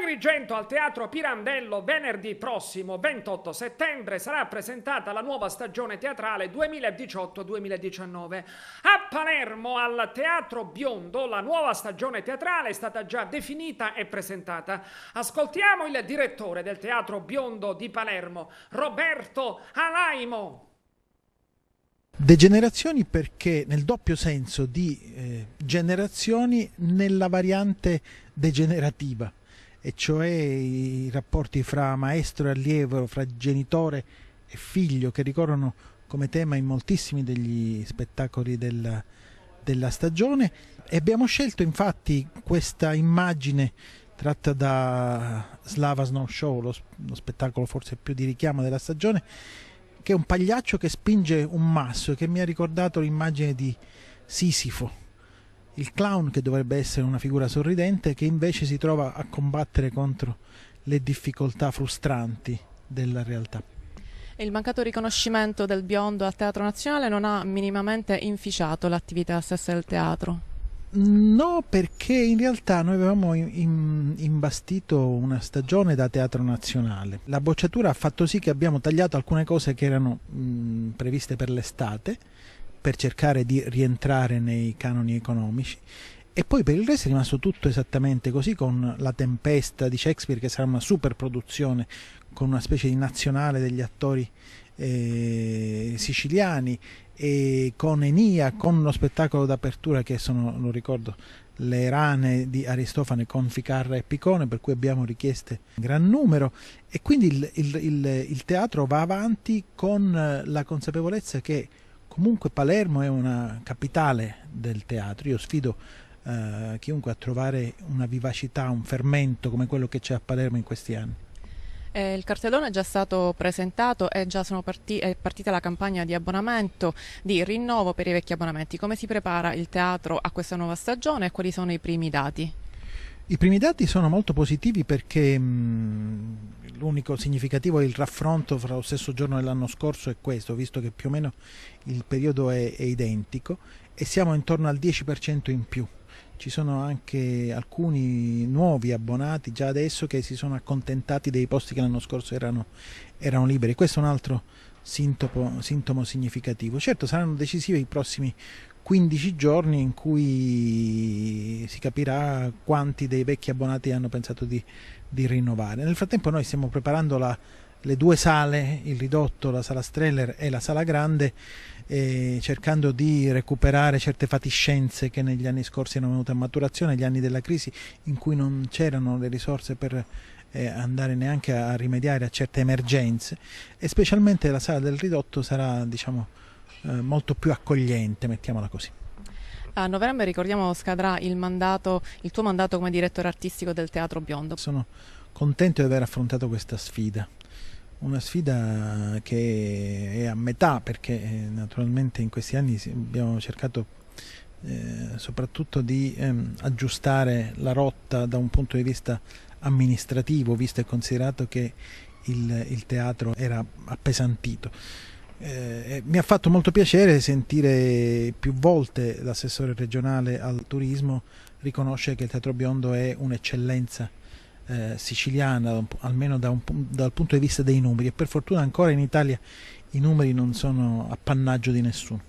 Agrigento al Teatro Pirandello venerdì prossimo 28 settembre sarà presentata la nuova stagione teatrale 2018-2019. A Palermo al Teatro Biondo la nuova stagione teatrale è stata già definita e presentata. Ascoltiamo il direttore del Teatro Biondo di Palermo, Roberto Alaimo. Degenerazioni perché nel doppio senso di eh, generazioni nella variante degenerativa e cioè i rapporti fra maestro e allievo, fra genitore e figlio che ricorrono come tema in moltissimi degli spettacoli della, della stagione e abbiamo scelto infatti questa immagine tratta da Slava Snow Show, lo, lo spettacolo forse più di richiamo della stagione, che è un pagliaccio che spinge un masso, che mi ha ricordato l'immagine di Sisifo, il clown che dovrebbe essere una figura sorridente che invece si trova a combattere contro le difficoltà frustranti della realtà. Il mancato riconoscimento del biondo al Teatro Nazionale non ha minimamente inficiato l'attività stessa del teatro? No, perché in realtà noi avevamo imbastito una stagione da teatro nazionale. La bocciatura ha fatto sì che abbiamo tagliato alcune cose che erano mh, previste per l'estate per cercare di rientrare nei canoni economici e poi per il resto è rimasto tutto esattamente così con la tempesta di Shakespeare che sarà una super produzione con una specie di nazionale degli attori eh, siciliani e con Enia, con lo spettacolo d'apertura che sono, non ricordo, le rane di Aristofane con Ficarra e Picone, per cui abbiamo richieste in gran numero e quindi il, il, il, il teatro va avanti con la consapevolezza che comunque Palermo è una capitale del teatro, io sfido eh, chiunque a trovare una vivacità, un fermento come quello che c'è a Palermo in questi anni. Eh, il cartellone è già stato presentato e già parti è partita la campagna di abbonamento, di rinnovo per i vecchi abbonamenti. Come si prepara il teatro a questa nuova stagione e quali sono i primi dati? I primi dati sono molto positivi perché mh, mm, l'unico significativo è il raffronto fra lo stesso giorno dell'anno scorso e questo, visto che più o meno il periodo è, è identico e siamo intorno al 10% in più. Ci sono anche alcuni nuovi abbonati già adesso che si sono accontentati dei posti che l'anno scorso erano, erano liberi. Questo è un altro sintomo, sintomo significativo. Certo saranno decisivi i prossimi 15 giorni in cui si capirà quanti dei vecchi abbonati hanno pensato di, di rinnovare. Nel frattempo noi stiamo preparando la, le due sale, il ridotto, la sala Streller e la sala grande, eh, cercando di recuperare certe fatiscenze che negli anni scorsi erano venute a maturazione, gli anni della crisi in cui non c'erano le risorse per eh, andare neanche a rimediare a certe emergenze e specialmente la sala del ridotto sarà diciamo, eh, molto più accogliente, mettiamola così. A novembre, ricordiamo, scadrà il, mandato, il tuo mandato come direttore artistico del Teatro Biondo. Sono contento di aver affrontato questa sfida. Una sfida che è a metà perché eh, naturalmente in questi anni abbiamo cercato eh, soprattutto di ehm, aggiustare la rotta da un punto di vista amministrativo, visto e considerato che il, il teatro era appesantito. Eh, mi ha fatto molto piacere sentire più volte l'assessore regionale al turismo riconoscere che il Teatro Biondo è un'eccellenza eh, siciliana, almeno da un, dal punto di vista dei numeri, e per fortuna ancora in Italia i numeri non sono appannaggio di nessuno.